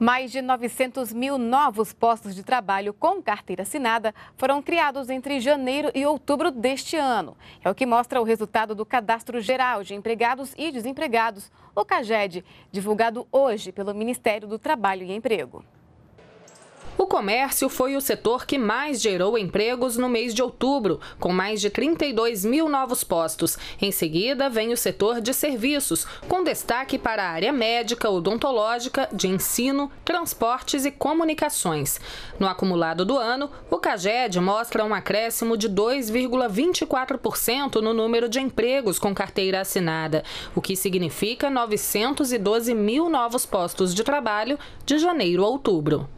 Mais de 900 mil novos postos de trabalho com carteira assinada foram criados entre janeiro e outubro deste ano. É o que mostra o resultado do Cadastro Geral de Empregados e Desempregados, o CAGED, divulgado hoje pelo Ministério do Trabalho e Emprego. O comércio foi o setor que mais gerou empregos no mês de outubro, com mais de 32 mil novos postos. Em seguida, vem o setor de serviços, com destaque para a área médica, odontológica, de ensino, transportes e comunicações. No acumulado do ano, o CAGED mostra um acréscimo de 2,24% no número de empregos com carteira assinada, o que significa 912 mil novos postos de trabalho de janeiro a outubro.